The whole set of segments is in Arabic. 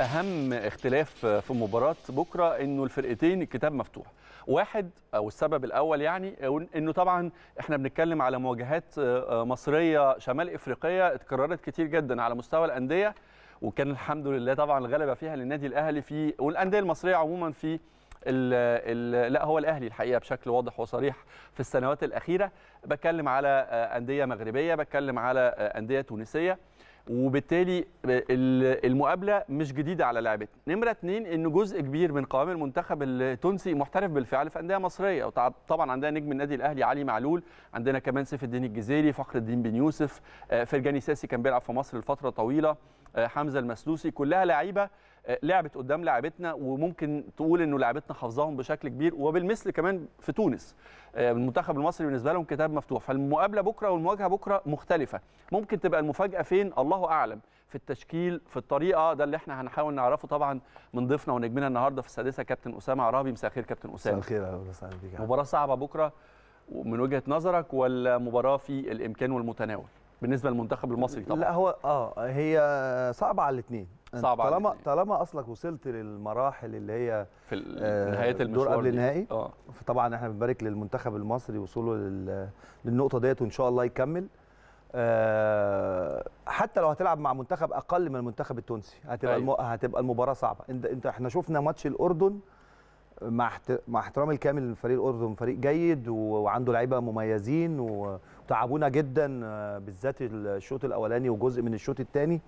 اهم اختلاف في مباراه بكره انه الفرقتين الكتاب مفتوح واحد او السبب الاول يعني انه طبعا احنا بنتكلم على مواجهات آه، آه، مصريه شمال افريقيه اتكررت كتير جدا على مستوى الانديه وكان الحمد لله طبعا الغلبه فيها للنادي الاهلي في والانديه المصريه عموما في ال ال لا هو الاهلي الحقيقه بشكل واضح وصريح في السنوات الاخيره بتكلم على آه، انديه مغربيه بتكلم على انديه تونسيه وبالتالي المقابله مش جديده على لعبتنا نمره اثنين ان جزء كبير من قوام المنتخب التونسي محترف بالفعل في انديه مصريه طبعا عندنا نجم النادي الاهلي علي معلول عندنا كمان سيف الدين الجزيري فخر الدين بن يوسف آه، فرجاني ساسي كان بيلعب في مصر لفتره طويله آه، حمزه المسلوسي كلها لعيبه آه، لعبت قدام لاعبتنا وممكن تقول انه لاعبتنا حافظاهم بشكل كبير وبالمثل كمان في تونس آه، المنتخب المصري بالنسبه لهم كتاب مفتوح فالمقابله بكره والمواجهه بكره مختلفه ممكن تبقى المفاجاه فين الله اعلم في التشكيل في الطريقه ده اللي احنا هنحاول نعرفه طبعا من ضيفنا ونجمنا النهارده في السادسه كابتن اسامه عرابي مساء الخير كابتن اسامه مساء الخير يا مباراه صعبه بكره من وجهه نظرك ولا مباراه في الامكان والمتناول بالنسبه للمنتخب المصري طبعا لا هو اه هي صعبه على الاثنين صعب طالما عليك. طالما اصلك وصلت للمراحل اللي هي في آه، نهايه المشوار قبل النهائي آه. فطبعا احنا بنبارك للمنتخب المصري وصوله للنقطه ديت وان شاء الله يكمل آه، حتى لو هتلعب مع منتخب اقل من المنتخب التونسي هتبقى أيوة. هتبقى المباراه صعبه انت انت احنا شفنا ماتش الاردن مع مع احترامي الكامل لفريق الاردن فريق جيد وعنده لعيبه مميزين وتعبونا جدا بالذات الشوط الاولاني وجزء من الشوط الثاني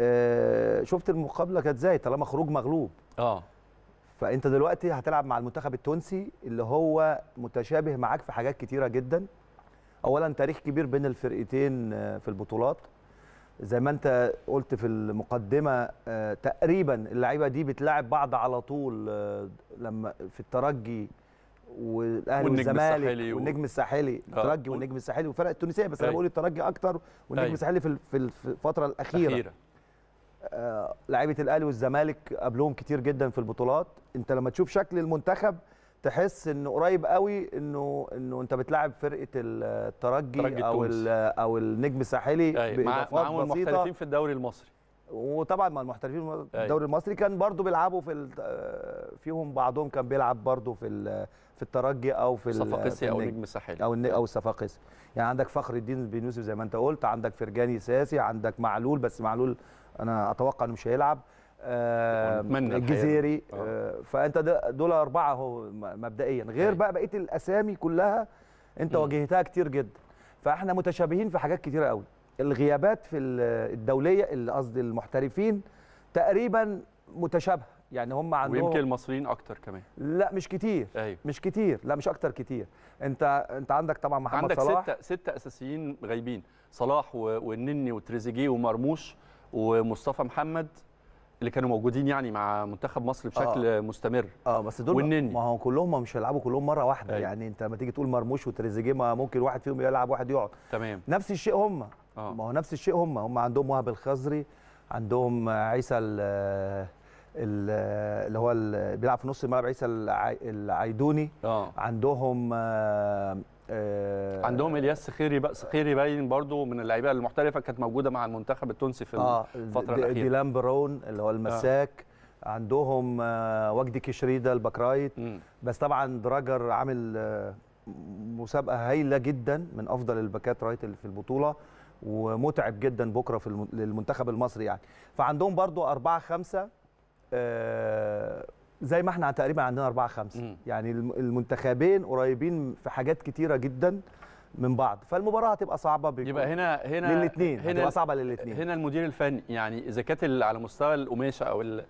آه، شفت المقابله كانت ازاي طالما خروج مغلوب اه فانت دلوقتي هتلعب مع المنتخب التونسي اللي هو متشابه معاك في حاجات كتيره جدا اولا تاريخ كبير بين الفرقتين آه، في البطولات زي ما انت قلت في المقدمه آه، تقريبا اللعيبه دي بتلاعب بعض على طول لما في الترجي والاهلي والزمالك والنجم الساحلي و... الترجي والنجم الساحلي والفرق التونسيه بس انا بقول الترجي اكتر والنجم الساحلي في الفتره الاخيره, الأخيرة. آه، لعيبه الاهلي والزمالك قبلهم كتير جدا في البطولات انت لما تشوف شكل المنتخب تحس انه قريب قوي انه انه انت بتلعب فرقه الترجي او او النجم الساحلي أيه. مع معاهم المحترفين في الدوري المصري وطبعا مع المحترفين في الدوري المصري كان برضو بيلعبوا في آه، فيهم بعضهم كان بيلعب برضو في في الترجي او في الصفاقسي او نجم ساحل او نعم. او الصفاقسي يعني عندك فخر الدين بن يوسف زي ما انت قلت عندك فرجاني ساسي عندك معلول بس معلول انا اتوقع انه مش هيلعب آه الجزيري آه. آه. فانت دول اربعه هو مبدئيا غير أيوة. بقى بقيه الاسامي كلها انت م. واجهتها كتير جدا فاحنا متشابهين في حاجات كتيره قوي الغيابات في الدوليه اللي قصدي المحترفين تقريبا متشابهه يعني هم عندهم ويمكن المصريين اكتر كمان لا مش كتير أيوه. مش كتير لا مش اكتر كتير انت انت عندك طبعا محمد عندك صلاح عندك ستة, ستة اساسيين غايبين صلاح والنني وتريزيجيه ومرموش ومصطفى محمد اللي كانوا موجودين يعني مع منتخب مصر بشكل آه. مستمر اه بس دول والنني. ما هو كلهم مش هيلعبوا كلهم مره واحده أيوه. يعني انت لما تيجي تقول مرموش وتريزيجيه ما ممكن واحد فيهم يلعب واحد يقعد تمام نفس الشيء هم آه. ما هو نفس الشيء هم هم عندهم وهب الخزري عندهم عيسى اللي هو اللي بيلعب في نص الملعب عيسى العيدوني آه. عندهم آه, آه، عندهم الياس خيري بقى خيري باين برضو من اللعيبه المحترفه كانت موجوده مع المنتخب التونسي في آه الفتره دي الاخيره ديلان برون اللي هو المساك آه. عندهم آه وجدي كشريده رايت بس طبعا دراجر عامل آه مسابقه هايله جدا من افضل الباكات رايت اللي في البطوله ومتعب جدا بكره في للمنتخب المصري يعني فعندهم برضو أربعة خمسة آه، زي ما احنا تقريبا عندنا 4 5 يعني المنتخبين قريبين في حاجات كتيره جدا من بعض فالمباراه هتبقى صعبه بيكون. يبقى هنا هنا للاثنين هنا هتبقى صعبه للاثنين هنا المدير الفني يعني اذا كانت على مستوى القماشه او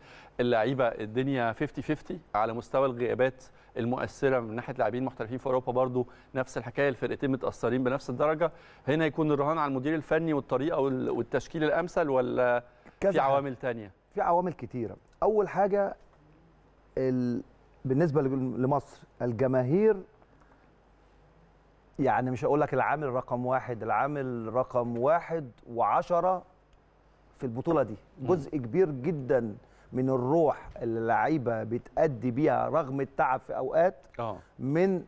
اللعيبه الدنيا 50 50 على مستوى الغيابات المؤثره من ناحيه لاعبين محترفين في اوروبا برضو نفس الحكايه الفرقتين متاثرين بنفس الدرجه هنا يكون الرهان على المدير الفني والطريقه والتشكيل الامثل ولا في عوامل ثانيه في عوامل كتيره اول حاجه ال... بالنسبه لمصر الجماهير يعني مش هقول لك العامل رقم واحد العامل رقم واحد وعشرة في البطوله دي جزء كبير جدا من الروح اللي اللعيبه بتأدي بيها رغم التعب في اوقات أوه. من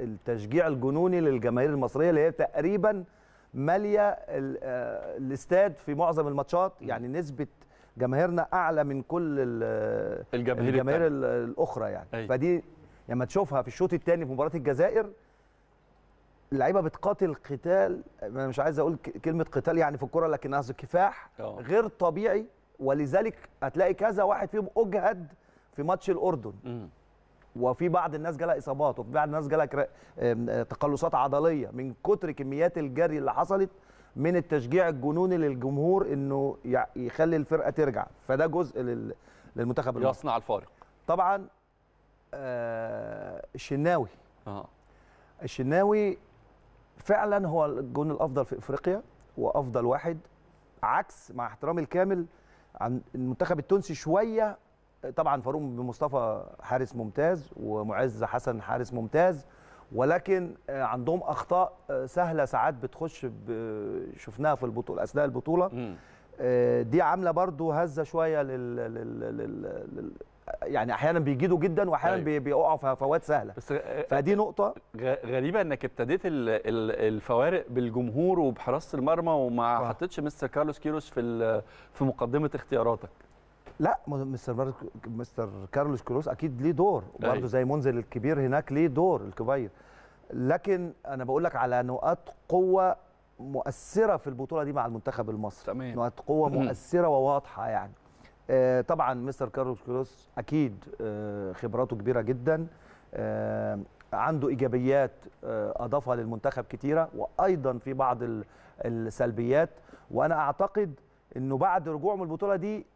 التشجيع الجنوني للجماهير المصريه اللي هي تقريبا ماليه آه، الاستاد في معظم الماتشات يعني نسبه جماهيرنا اعلى من كل الجماهير, الجماهير الاخرى يعني أي. أيوة. فدي لما تشوفها في الشوط الثاني في مباراه الجزائر اللعيبه بتقاتل قتال انا مش عايز اقول كلمه قتال يعني في الكوره لكن قصدي كفاح آه. غير طبيعي ولذلك هتلاقي كذا واحد فيهم اجهد في ماتش الاردن م. وفي بعض الناس جالها اصابات وفي بعض الناس جالها آه، تقلصات عضليه من كتر كميات الجري اللي حصلت من التشجيع الجنوني للجمهور انه يخلي الفرقه ترجع فده جزء للمنتخب المصري يصنع الفارق طبعا آه الشناوي اه الشناوي فعلا هو الجون الافضل في افريقيا وافضل واحد عكس مع احترامي الكامل عن المنتخب التونسي شويه طبعا فاروق بمصطفى حارس ممتاز ومعز حسن حارس ممتاز ولكن آه، عندهم اخطاء آه، سهله ساعات بتخش آه، شفناها في البطوله اثناء البطوله دي عامله برضو هزه شويه لل, لل... لل... لل... يعني احيانا بيجيدوا جدا واحيانا أيوة. بيقعوا في هفوات سهله بس فدي نقطه غريبه انك ابتديت الفوارق بالجمهور وبحراسه المرمى وما حطيتش مستر كارلوس كيروس في في مقدمه اختياراتك لا مستر بارك... مستر كارلوس كروس اكيد ليه دور أيوه. برضه زي منزل الكبير هناك ليه دور الكبير لكن انا بقول لك على نقاط قوه مؤثره في البطوله دي مع المنتخب المصري تمام. نقاط قوه مؤثره وواضحه يعني آه طبعا مستر كارلوس كروس اكيد آه خبراته كبيره جدا آه عنده ايجابيات آه، اضافها للمنتخب كتيره وايضا في بعض السلبيات وانا اعتقد انه بعد رجوعه من البطوله دي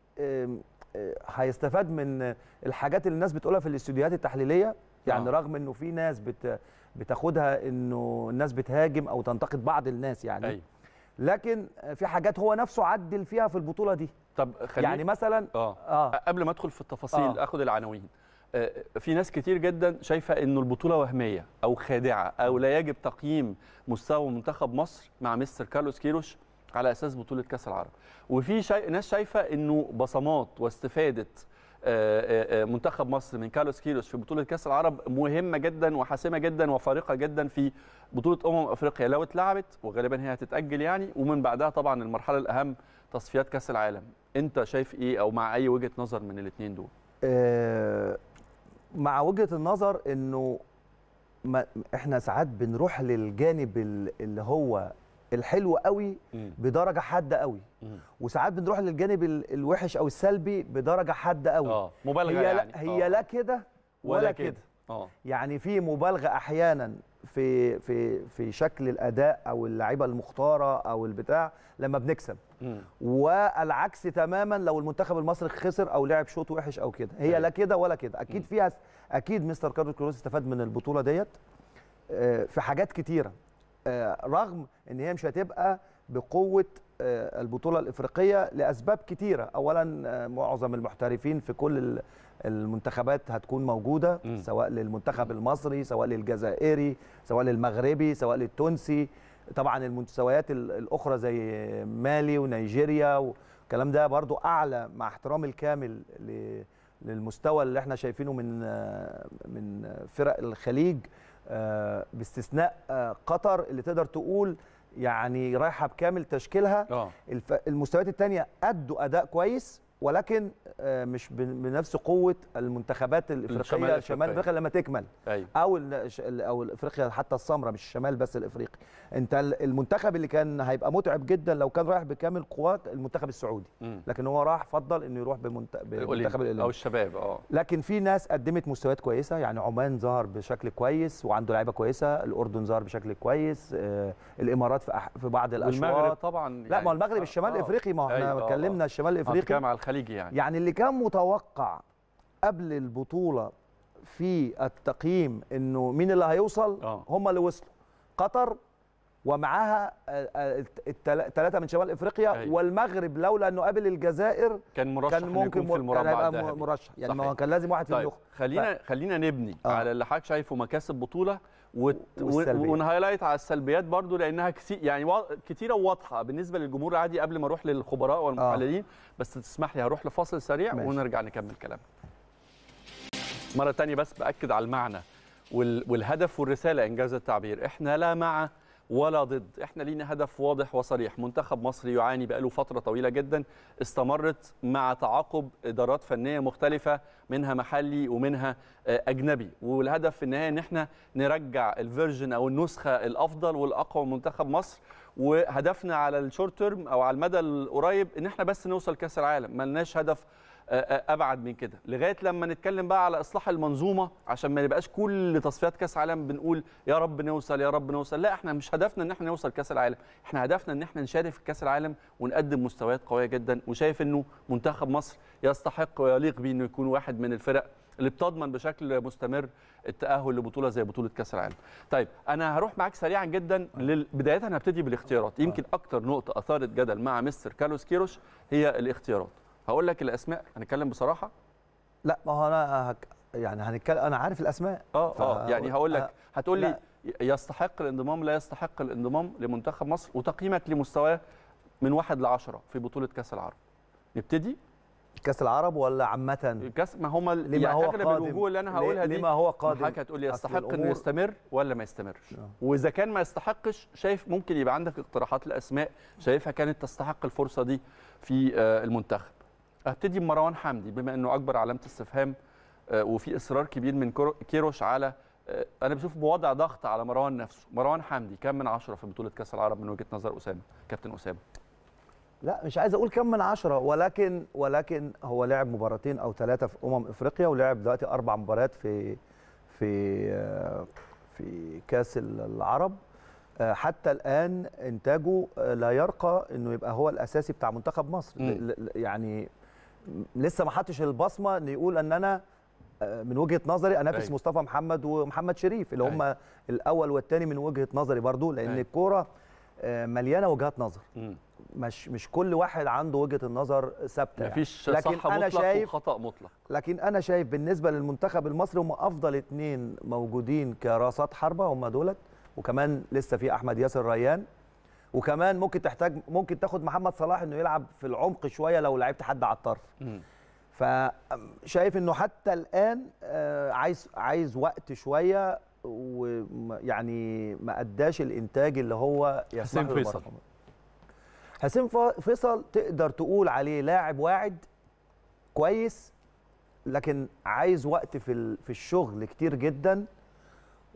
هيستفاد من الحاجات اللي الناس بتقولها في الاستوديوهات التحليليه يعني آه. رغم انه في ناس بت بتاخدها انه الناس بتهاجم او تنتقد بعض الناس يعني أيوة. لكن في حاجات هو نفسه عدل فيها في البطوله دي طب خلي... يعني مثلا آه. آه. آه. قبل ما ادخل في التفاصيل آه. اخد العناوين آه، في ناس كتير جدا شايفه انه البطوله وهميه او خادعه او لا يجب تقييم مستوى منتخب مصر مع مستر كارلوس كيروش على اساس بطوله كاس العرب وفي شا... ناس شايفه انه بصمات واستفاده آه، آه، آه، منتخب مصر من كارلوس كيلوس في بطوله كاس العرب مهمه جدا وحاسمه جدا وفارقه جدا في بطوله امم افريقيا لو اتلعبت وغالبا هي هتتاجل يعني ومن بعدها طبعا المرحله الاهم تصفيات كاس العالم انت شايف ايه او مع اي وجهه نظر من الاثنين دول مع وجهه النظر انه ما احنا ساعات بنروح للجانب اللي هو الحلو قوي بدرجه حاده قوي وساعات بنروح للجانب الوحش او السلبي بدرجه حاده قوي اه مبالغه هي يعني لا هي آه. لا كده ولا كده اه يعني في مبالغه احيانا في في في شكل الاداء او اللعيبه المختاره او البتاع لما بنكسب والعكس تماما لو المنتخب المصري خسر او لعب شوط وحش او كده هي لا كده ولا كده اكيد فيها اكيد مستر كارلوس كروس استفاد من البطوله ديت آه، في حاجات كتيره آه، رغم ان هي مش هتبقى بقوه آه، البطوله الافريقيه لاسباب كتيره اولا آه، معظم المحترفين في كل المنتخبات هتكون موجوده سواء للمنتخب المصري سواء للجزائري سواء للمغربي سواء للتونسي طبعا المستويات الاخرى زي مالي ونيجيريا والكلام ده برضو اعلى مع احترام الكامل للمستوى اللي احنا شايفينه من من فرق الخليج آه، باستثناء آه، قطر اللي تقدر تقول يعني رايحه بكامل تشكيلها آه. المستويات الثانيه ادوا اداء كويس ولكن آه، مش بنفس قوه المنتخبات الافريقيه الشمال افريقيا لما تكمل أيوة. او او افريقيا حتى السمراء مش الشمال بس الافريقي انت المنتخب اللي كان هيبقى متعب جدا لو كان رايح بكامل قوات المنتخب السعودي م. لكن هو راح فضل انه يروح بالمنتخب او الشباب اه لكن في ناس قدمت مستويات كويسه يعني عمان ظهر بشكل كويس وعنده لعيبه كويسه الاردن ظهر بشكل كويس آه الامارات في, في بعض الاشواط المغرب طبعا يعني لا ما المغرب الشمال الافريقي ما احنا اتكلمنا الشمال الافريقي خليجي يعني يعني اللي كان متوقع قبل البطوله في التقييم انه مين اللي هيوصل آه. هم اللي وصلوا قطر ومعاها آه، آه، الثلاثه من شمال افريقيا أيوة. والمغرب لولا انه قابل الجزائر كان مرشح كان ممكن يكون في المربع كان مرشح يعني صحيح. ما كان لازم واحد في طيب. النخبه خلينا ف... طيب. خلينا نبني آه. على اللي حضرتك شايفه مكاسب بطوله وت... ونهايلايت على السلبيات برضو لانها كتير يعني و... كتيره وواضحه بالنسبه للجمهور العادي قبل ما اروح للخبراء والمحللين آه. بس تسمح لي هروح لفاصل سريع ماشي. ونرجع نكمل كلام مره ثانيه بس باكد على المعنى وال... والهدف والرساله انجاز التعبير احنا لا مع ولا ضد احنا لينا هدف واضح وصريح منتخب مصر يعاني بقاله فترة طويلة جدا استمرت مع تعاقب إدارات فنية مختلفة منها محلي ومنها آه، أجنبي والهدف في النهاية ان احنا نرجع الفيرجن أو النسخة الأفضل والأقوى منتخب مصر وهدفنا على الشورت تيرم أو على المدى القريب ان احنا بس نوصل كأس العالم ملناش هدف آه، آه، ابعد من كده لغايه لما نتكلم بقى على اصلاح المنظومه عشان ما يبقاش كل تصفيات كاس عالم بنقول يا رب نوصل يا رب نوصل لا احنا مش هدفنا ان احنا نوصل كاس العالم احنا هدفنا ان احنا نشارك في كاس العالم ونقدم مستويات قويه جدا وشايف انه منتخب مصر يستحق ويليق بيه انه يكون واحد من الفرق اللي بتضمن بشكل مستمر التاهل لبطوله زي بطوله كاس العالم. طيب انا هروح معاك سريعا جدا بدايه هنبتدي بالاختيارات يمكن اكتر نقطه اثارت جدل مع مستر كارلوس كيروش هي الاختيارات. هقول لك الاسماء هنتكلم بصراحه لا ما هو انا هك... يعني هنتكلم انا عارف الاسماء اه, آه، ف... اه يعني هقول لك هتقول لي يستحق الانضمام لا يستحق الانضمام لمنتخب مصر وتقييمك لمستواه من واحد ل 10 في بطوله كاس العرب نبتدي كاس العرب ولا عامه كاس ما هم لما يعني هو اغلب الوجوه اللي انا هقولها دي لما هو قادم حضرتك هتقول لي يستحق انه يستمر ولا ما يستمرش أه. واذا كان ما يستحقش شايف ممكن يبقى عندك اقتراحات لاسماء شايفها كانت تستحق الفرصه دي في آه، المنتخب ابتدي بمروان حمدي بما انه اكبر علامه استفهام آه، وفي اصرار كبير من كيروش على آه، انا بشوف بوضع ضغط على مروان نفسه مروان حمدي كم من عشرة في بطوله كاس العرب من وجهه نظر اسامه كابتن اسامه لا مش عايز اقول كم من عشرة ولكن ولكن هو لعب مباراتين او ثلاثه في امم افريقيا ولعب دلوقتي اربع مباريات في في آه، في كاس العرب حتى الان انتاجه لا يرقى انه يبقى هو الاساسي بتاع منتخب مصر م. يعني لسه ما حطش البصمه اللي يقول ان انا آه، من وجهه نظري انافس أيوة. مصطفى محمد ومحمد شريف اللي هم أيوة. الاول والثاني من وجهه نظري برضو لان أيوة. الكوره آه، مليانه وجهات نظر مش مش كل واحد عنده وجهه النظر ثابته يعني. مفيش يعني. لكن صح انا مطلق شايف وخطا مطلق لكن انا شايف بالنسبه للمنتخب المصري هم افضل اثنين موجودين كراسات حربه هم دولت وكمان لسه في احمد ياسر ريان وكمان ممكن تحتاج ممكن تاخد محمد صلاح انه يلعب في العمق شويه لو لعبت حد على الطرف فشايف انه حتى الان آه، عايز عايز وقت شويه ويعني ما اداش الانتاج اللي هو يسمح له فيصل حسين فيصل تقدر تقول عليه لاعب واعد كويس لكن عايز وقت في في الشغل كتير جدا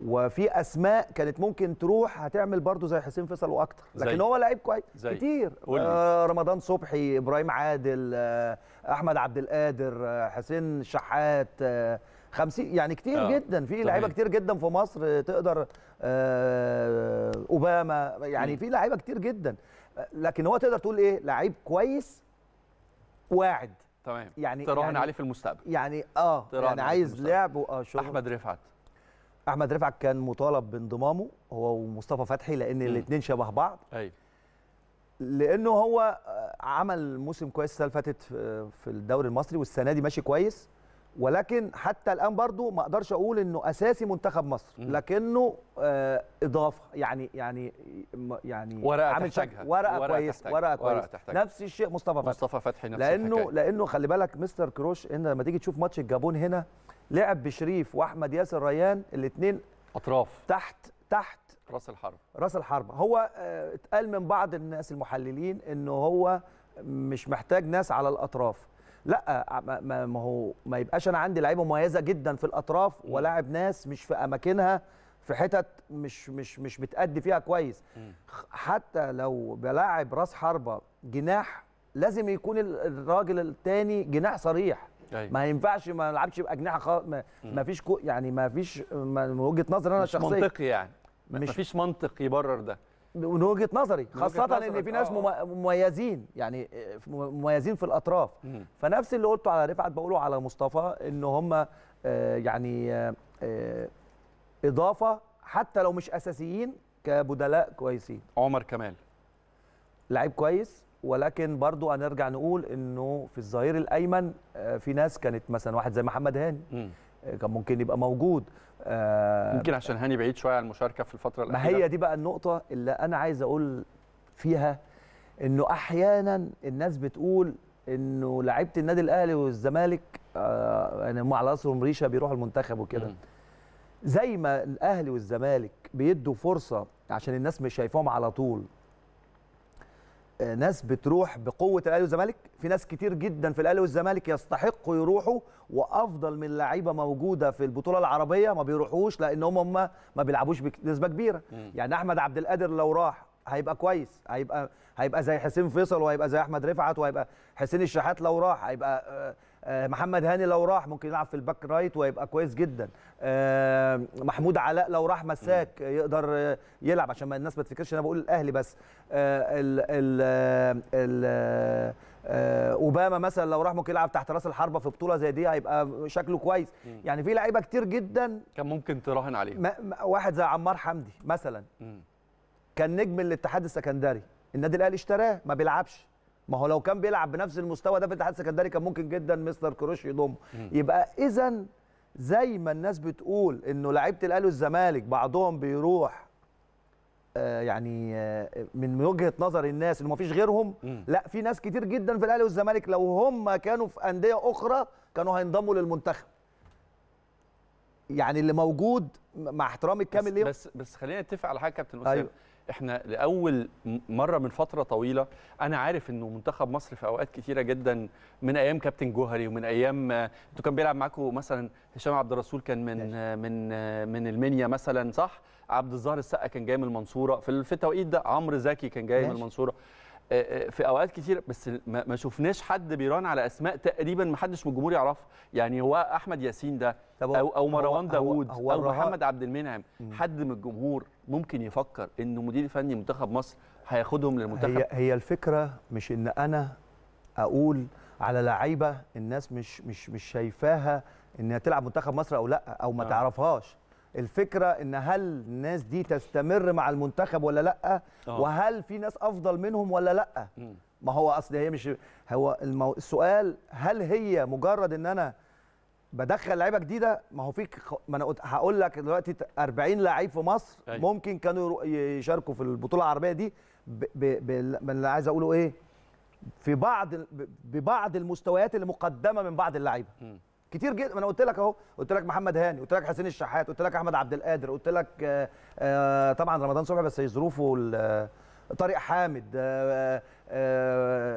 وفي اسماء كانت ممكن تروح هتعمل برضه زي حسين فيصل واكتر لكن زي. هو لعيب كويس كتير آه رمضان صبحي ابراهيم عادل آه احمد عبد القادر آه حسين شحات آه 50 يعني كتير آه. جدا في لعيبه كتير جدا في مصر آه، تقدر آه اوباما يعني في لعيبه كتير جدا آه، لكن هو تقدر تقول ايه لعيب كويس واعد تمام يعني تراهن يعني عليه في المستقبل يعني اه يعني عايز لعب اه شغل احمد رفعت احمد رفعت كان مطالب بانضمامه هو ومصطفى فتحي لان الاثنين شبه بعض ايوه لانه هو عمل موسم كويس السنه اللي فاتت في الدوري المصري والسنه دي ماشي كويس ولكن حتى الان برضو ما اقدرش اقول انه اساسي منتخب مصر لكنه آه، اضافه يعني يعني يعني ورقه عامل تحتاجها ورقه, ورقة كويس تحتاجها. ورقه كويس ورقة تحتاجها. نفس الشيء مصطفى فتحي مصطفى فتحي نفس لانه الحكاية. لانه خلي بالك مستر كروش ان لما تيجي تشوف ماتش الجابون هنا لعب بشريف واحمد ياسر ريان الاثنين اطراف تحت تحت راس الحرب راس الحرب هو آه، اتقال من بعض الناس المحللين انه هو مش محتاج ناس على الاطراف لا آه، ما هو ما يبقاش انا عندي لعيبه مميزه جدا في الاطراف ولاعب ناس مش في اماكنها في حتت مش مش مش بتأدي فيها كويس حتى لو بلاعب راس حربه جناح لازم يكون الراجل الثاني جناح صريح أيوة. ما ينفعش ما نلعبش باجنحه خالص ما, ما فيش كو... يعني ما فيش من وجهه نظري انا الشخصيه منطقي يعني مش... ما فيش منطق يبرر ده من وجهه نظري خاصه نظرك. ان في ناس آه. مميزين يعني آه، مميزين في الاطراف مم. فنفس اللي قلته على رفعت بقوله على مصطفى ان هم آه، يعني اضافه حتى لو مش اساسيين كبدلاء كويسين عمر كمال لعيب كويس ولكن برضو هنرجع نقول انه في الظهير الايمن آه، في ناس كانت مثلا واحد زي محمد هاني آه، كان ممكن يبقى موجود آه، يمكن عشان هاني بعيد شويه عن المشاركه في الفتره الاخيره ما هي دي بقى النقطه اللي انا عايز اقول فيها انه احيانا الناس بتقول انه لعيبه النادي الاهلي والزمالك يعني هم على راسهم ريشه بيروحوا المنتخب وكده زي ما الاهلي والزمالك بيدوا فرصه عشان الناس مش شايفاهم على طول ناس بتروح بقوه الاهلي والزمالك في ناس كتير جدا في الاهلي والزمالك يستحقوا يروحوا وافضل من لعيبه موجوده في البطوله العربيه ما بيروحوش لان هم ما بيلعبوش بنسبه كبيره مم. يعني احمد عبد القادر لو راح هيبقى كويس هيبقى هيبقى زي حسين فيصل وهيبقى زي احمد رفعت وهيبقى حسين الشحات لو راح هيبقى آه، آه، محمد هاني لو راح ممكن يلعب في الباك رايت ويبقى كويس جدا آه، محمود علاء لو راح مساك يقدر يلعب عشان ما الناس ما تفكرش انا بقول الاهلي بس آه، ال ال ال اوباما مثلا لو راح ممكن يلعب تحت راس الحربه في بطوله زي دي هيبقى شكله كويس مم. يعني في لعيبه كتير جدا كان ممكن تراهن عليهم واحد زي عمار حمدي مثلا مم. كان نجم الاتحاد السكندري النادي الاهلي اشتراه ما بيلعبش ما هو لو كان بيلعب بنفس المستوى ده في الاتحاد السكندري كان ممكن جدا مستر كروش يضم يبقى اذا زي ما الناس بتقول انه لعيبه الاهلي والزمالك بعضهم بيروح آه يعني آه من وجهه نظر الناس انه ما فيش غيرهم لا في ناس كتير جدا في الاهلي والزمالك لو هم كانوا في انديه اخرى كانوا هينضموا للمنتخب يعني اللي موجود مع احترامي الكامل ليه بس بس خلينا نتفق على حاجه كابتن اسامه أيوة. احنا لاول مره من فتره طويله انا عارف انه منتخب مصر في اوقات كتيره جدا من ايام كابتن جوهري ومن ايام انتوا كان بيلعب معاكم مثلا هشام عبد الرسول كان من من من المنيا مثلا صح عبد الظاهر السقا كان جاي من المنصوره في التوقيت ده عمرو زكي كان جاي من المنصوره آه، آه، في اوقات كتير بس ما شفناش حد بيران على اسماء تقريبا ما حدش من الجمهور يعرفها يعني هو احمد ياسين ده او او مروان داوود او محمد عبد المنعم حد من الجمهور ممكن يفكر انه مدير فني منتخب مصر هياخدهم للمنتخب هي هي الفكره مش ان انا اقول على لعيبه الناس مش مش مش شايفاها انها تلعب منتخب مصر او لا او ما آه. تعرفهاش الفكره ان هل الناس دي تستمر مع المنتخب ولا لا أوه. وهل في ناس افضل منهم ولا لا م. ما هو اصل هي مش هو المو... السؤال هل هي مجرد ان انا بدخل لعيبه جديده ما هو في ما انا هقول لك دلوقتي 40 لعيب في مصر أي. أيوة. ممكن كانوا يشاركوا في البطوله العربيه دي ب... ب... ب... اللي عايز اقوله ايه في بعض ببعض المستويات اللي مقدمه من بعض اللعيبه كتير جدا انا قلت لك اهو قلت لك محمد هاني قلت لك حسين الشحات قلت لك احمد عبد القادر قلت لك آه، آه، طبعا رمضان صبحي بس ظروفه آه، طارق حامد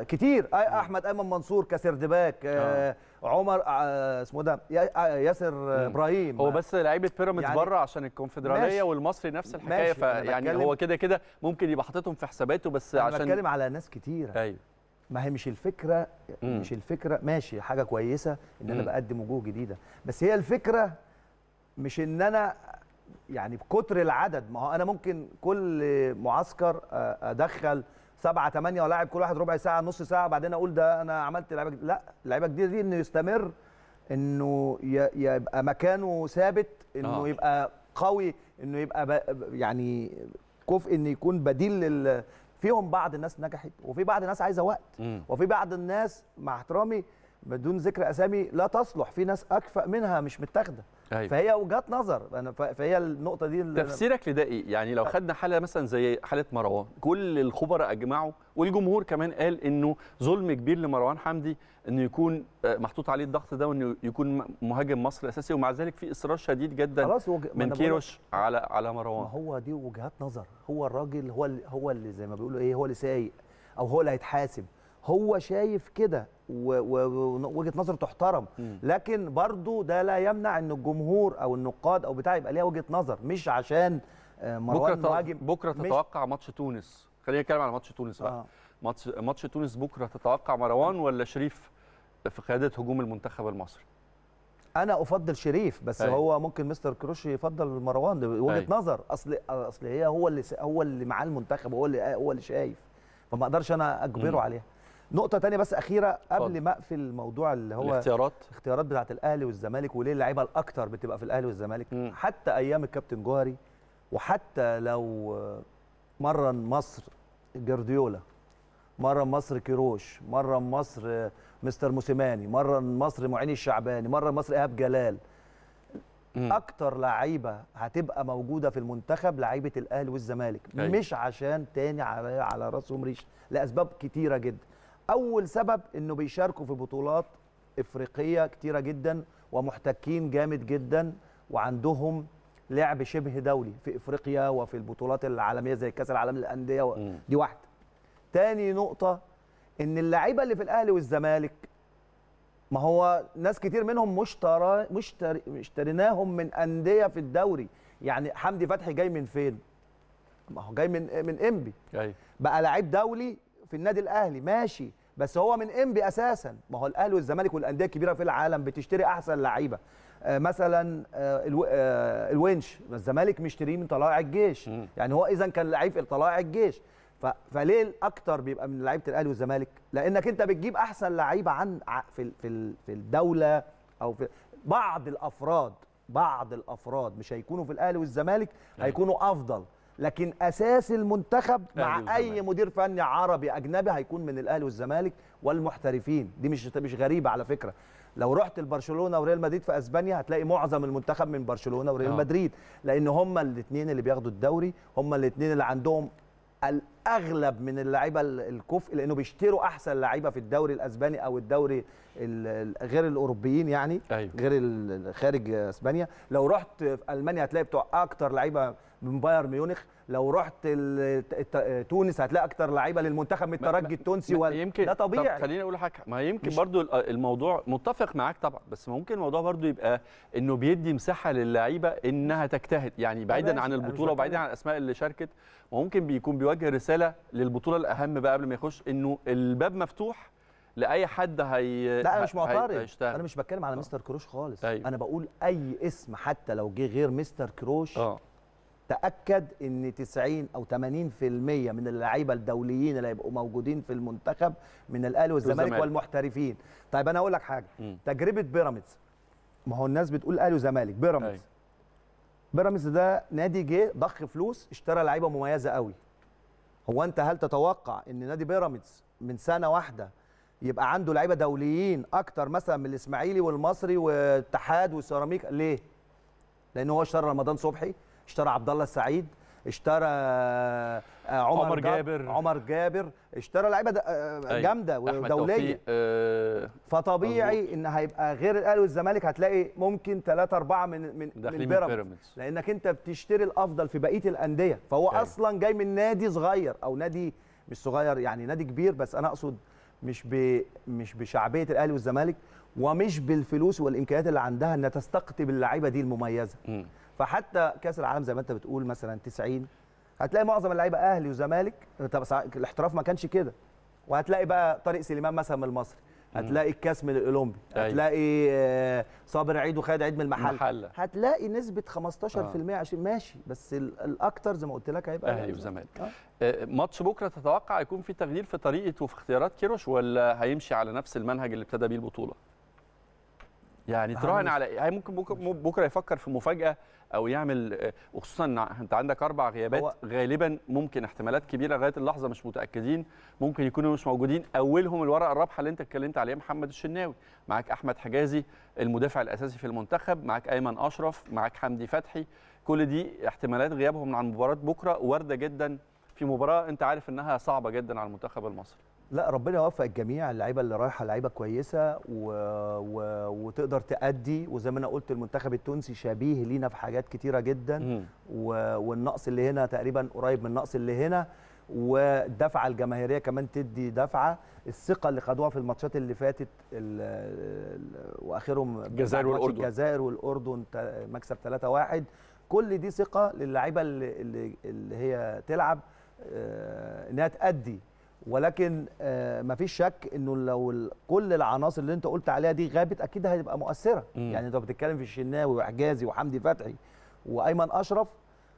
كتير احمد ايمن منصور كسردباك دباك عمر اسمه إيه ده ياسر مم. ابراهيم هو بس لعيبه بيراميدز يعني بره عشان الكونفدراليه والمصري نفس الحكايه يعني هو كده كده ممكن يبقى حاططهم في حساباته بس أنا عشان بتكلم على ناس كتيره ايوه ما هي مش الفكره مم. مش الفكره ماشي حاجه كويسه ان مم. انا بقدم وجوه جديده بس هي الفكره مش ان انا يعني بكتر العدد ما هو انا ممكن كل معسكر آه، ادخل سبعة ثمانية ولاعب كل واحد ربع ساعة نص ساعة بعدين أقول ده أنا عملت لعيبة لا اللعيبة الجديدة دي إنه يستمر إنه يبقى مكانه ثابت إنه أوه. يبقى قوي إنه يبقى يعني كفء إنه يكون بديل فيهم بعض الناس نجحت وفي بعض الناس عايزه وقت وفي بعض الناس مع احترامي بدون ذكر اسامي لا تصلح في ناس اكفأ منها مش متاخده أيوة. فهي وجهات نظر انا فهي النقطه دي تفسيرك لده ايه يعني لو خدنا حاله مثلا زي حاله مروان كل الخبراء اجمعوا والجمهور كمان قال انه ظلم كبير لمروان حمدي انه يكون آه، محطوط عليه الضغط ده وانه يكون مهاجم مصر اساسي ومع ذلك في اصرار شديد جدا خلاص وج... من كيروش على على مروان ما هو دي وجهات نظر هو الراجل هو هو اللي زي ما بيقولوا ايه هو اللي سايق او هو اللي هيتحاسب هو شايف كده ووجهه نظر تحترم لكن برضو ده لا يمنع ان الجمهور او النقاد او بتاع يبقى ليها وجهه نظر مش عشان آه، مروان بكرة مهاجم بكره تتوقع ماتش تونس خلينا نتكلم على ماتش تونس بقى آه. ماتش ماتش تونس بكره تتوقع مروان ولا شريف في قياده هجوم المنتخب المصري انا افضل شريف بس هي. هو ممكن مستر كروش يفضل مروان وجهه نظر اصل اصل هي هو اللي هو اللي معاه المنتخب هو اللي هو اللي شايف فما اقدرش انا اجبره عليها نقطه تانية بس اخيره قبل ما اقفل موضوع اللي هو الاختيارات الاختيارات بتاعه الاهلي والزمالك وليه اللعيبه الاكتر بتبقى في الاهلي والزمالك م. حتى ايام الكابتن جوهري وحتى لو مرن مصر جارديولا مرن مصر كيروش مرن مصر مستر موسيماني مرن مصر معين الشعباني مرن مصر ايهاب جلال اكتر لعيبه هتبقى موجوده في المنتخب لعيبه الاهلي والزمالك أي. أيوة. مش عشان تاني على على راسهم ريش لاسباب كتيره جدا اول سبب انه بيشاركوا في بطولات افريقيه كتيره جدا ومحتكين جامد جدا وعندهم لعب شبه دولي في افريقيا وفي البطولات العالميه زي كاس العالم للانديه و... دي واحده تاني نقطه ان اللعيبه اللي في الاهلي والزمالك ما هو ناس كتير منهم مشترى مشتر... مشتريناهم من انديه في الدوري يعني حمدي فتحي جاي من فين ما هو جاي من من انبي أيوه. بقى لعيب دولي في النادي الاهلي ماشي بس هو من انبي اساسا ما هو الاهلي والزمالك والانديه الكبيره في العالم بتشتري احسن لعيبه آه، مثلا آه، آه، الونش الزمالك مشتريه من طلائع الجيش يعني هو اذا كان لعيب في طلائع الجيش فليه اكتر بيبقى من لعيبه الاهلي والزمالك لانك انت بتجيب احسن لعيبه عن في في في الدوله او في بعض الافراد بعض الافراد مش هيكونوا في الاهلي والزمالك أيوه. هيكونوا افضل لكن اساس المنتخب مع اي مدير فني عربي اجنبي هيكون من الاهلي والزمالك والمحترفين دي مش مش غريبه على فكره لو رحت لبرشلونه وريال مدريد في اسبانيا هتلاقي معظم المنتخب من برشلونه وريال آه. مدريد لان هما الاثنين اللي بياخدوا الدوري هما الاثنين اللي عندهم اغلب من اللعيبه الكفء لانه بيشتروا احسن لعيبه في الدوري الاسباني او الدوري غير الاوروبيين يعني أيوة. غير خارج اسبانيا لو رحت في المانيا هتلاقي بتوع اكتر لعيبه من بايرن ميونخ لو رحت تونس هتلاقي اكتر لعيبه للمنتخب من الترجي التونسي وال... يمكن ده طبيعي طب خليني اقول حاجه ما يمكن برضو الموضوع متفق معاك طبعا بس ممكن الموضوع برضو يبقى انه بيدي مساحه للعيبه انها تجتهد يعني بعيدا عن البطوله وبعيدا عن الاسماء اللي شاركت ممكن بيكون بيوجه رساله رساله للبطوله الاهم بقى قبل ما يخش انه الباب مفتوح لاي حد هي لا انا مش معترض انا مش بتكلم على آه. مستر كروش خالص أيوه. انا بقول اي اسم حتى لو جه غير مستر كروش أوه. تاكد ان 90 او 80% من اللعيبه الدوليين اللي هيبقوا موجودين في المنتخب من الاهلي والزمالك والمحترفين طيب انا اقول لك حاجه م. تجربه بيراميدز ما هو الناس بتقول اهلي وزمالك بيراميدز أيوه. بيراميدز ده نادي جه ضخ فلوس اشترى لعيبه مميزه قوي هو انت هل تتوقع ان نادي بيراميدز من سنه واحده يبقى عنده لعيبه دوليين اكتر مثلا من الاسماعيلي والمصري والاتحاد والسيراميك ليه؟ لان هو اشترى رمضان صبحي اشترى عبد الله السعيد اشترى آه، عمر, عمر جابر عمر جابر اشترى لعيبه آه، جامده ودوليه أه فطبيعي ان هيبقى غير الاهلي والزمالك هتلاقي ممكن 3 4 من من من بيراميدز لانك انت بتشتري الافضل في بقيه الانديه فهو أي. أيوة. اصلا جاي من نادي صغير او نادي مش صغير يعني نادي كبير بس انا اقصد مش ب... مش بشعبيه الاهلي والزمالك ومش بالفلوس والامكانيات اللي عندها انها تستقطب اللعيبه دي المميزه م. فحتى كاس العالم زي ما انت بتقول مثلا 90 هتلاقي معظم اللعيبه اهلي وزمالك طب الاحتراف ما كانش كده وهتلاقي بقى طارق سليمان مثلا من المصري هتلاقي الكاس من الاولمبي أيوة. هتلاقي آه، صابر عيد وخالد عيد من المحل المحلة. هتلاقي نسبه 15% آه. 20 ماشي بس الاكتر زي ما قلت لك هيبقى اهلي وزمالك آه. آه. ماتش بكره تتوقع يكون في تغيير في طريقه وفي اختيارات كيروش ولا هيمشي على نفس المنهج اللي ابتدى بيه البطوله يعني تراهن على إيه؟ هي ممكن بكره, بكرة يفكر في مفاجاه او يعمل آه، وخصوصا انت عندك اربع غيابات غالبا ممكن احتمالات كبيره لغايه اللحظه مش متاكدين ممكن يكونوا مش موجودين اولهم الورقه الرابحه اللي انت اتكلمت عليها محمد الشناوي معاك احمد حجازي المدافع الاساسي في المنتخب معاك ايمن اشرف معاك حمدي فتحي كل دي احتمالات غيابهم عن مباراه بكره وارده جدا في مباراه انت عارف انها صعبه جدا على المنتخب المصري لا ربنا يوفق الجميع اللعيبه اللي رايحه لعيبه كويسه و... و... وتقدر تأدي وزي ما انا قلت المنتخب التونسي شبيه لينا في حاجات كتيره جدا و... والنقص اللي هنا تقريبا قريب من النقص اللي هنا والدفعه الجماهيريه كمان تدي دفعه الثقه اللي خدوها في الماتشات اللي فاتت ال... ال... واخرهم الجزائر والاردن الجزائر والاردن مكسب 3-1 كل دي ثقه للعيبه اللي... اللي هي تلعب آه، انها تأدي ولكن آه، ما فيش شك انه لو كل العناصر اللي انت قلت عليها دي غابت اكيد هتبقى مؤثره مم. يعني انت بتتكلم في الشناوي وحجازي وحمدي فتحي وايمن اشرف